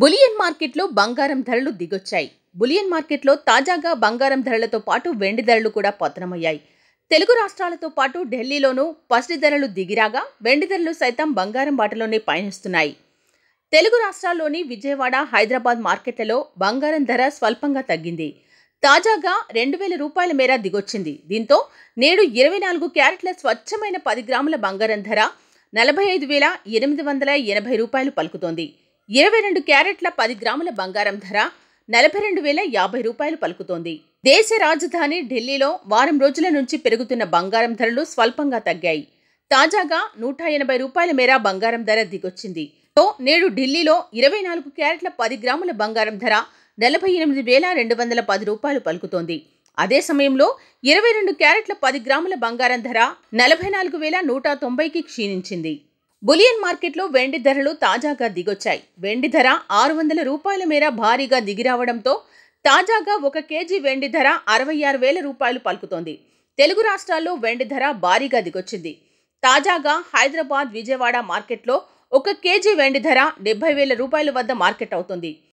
bullion మార్కెట్లో బంగారం ధరలు దిగొచ్చాయి బులియన్ మార్కెట్లో తాజాగా బంగారం ధరలతో పాటు వెండి ధరలు కూడా పతనమయ్యాయి తెలుగు రాష్ట్రాలతో పాటు ఢిల్లీలోనూ పసిడి ధరలు దిగిరాగా వెండి ధరలు సైతం బంగారం బాటలోనే పయనిస్తున్నాయి తెలుగు రాష్ట్రాల్లోని విజయవాడ హైదరాబాద్ మార్కెట్లలో బంగారం ధర స్వల్పంగా తగ్గింది తాజాగా రెండు వేల రూపాయల మేర దిగొచ్చింది దీంతో నేడు ఇరవై నాలుగు క్యారెట్ల స్వచ్ఛమైన పది గ్రాముల బంగారం ధర నలభై ఐదు వేల ఎనిమిది వందల ఎనభై రూపాయలు పలుకుతోంది ఇరవై రెండు క్యారెట్ల పది గ్రాముల బంగారం ధర నలభై రెండు వేల యాభై రూపాయలు పలుకుతోంది దేశ రాజధాని ఢిల్లీలో వారం రోజుల నుంచి పెరుగుతున్న బంగారం ధరలు స్వల్పంగా తగ్గాయి తాజాగా నూట ఎనభై రూపాయల మేర బంగారం ధర దిగొచ్చింది తో నేడు ఢిల్లీలో ఇరవై నాలుగు క్యారెట్ల పది గ్రాముల బంగారం ధర నలభై ఎనిమిది వేల రెండు వందల పది రూపాయలు పలుకుతోంది అదే సమయంలో ఇరవై రెండు క్యారెట్ల పది గ్రాముల బంగారం ధర నలభై నాలుగు వేల నూట తొంభైకి క్షీణించింది బులియన్ మార్కెట్లో వెండి ధరలు తాజాగా దిగొచ్చాయి వెండి ధర ఆరు వందల రూపాయల మేర భారీగా దిగిరావడంతో తాజాగా ఒక కేజీ వెండి ధర అరవై ఆరు వేల రూపాయలు పలుకుతోంది తెలుగు రాష్ట్రాల్లో వెండి ధర భారీగా దిగొచ్చింది తాజాగా హైదరాబాద్ విజయవాడ మార్కెట్లో ఒక కేజీ వెండి ధర డెబ్బై వేల రూపాయల వద్ద మార్కెట్ అవుతుంది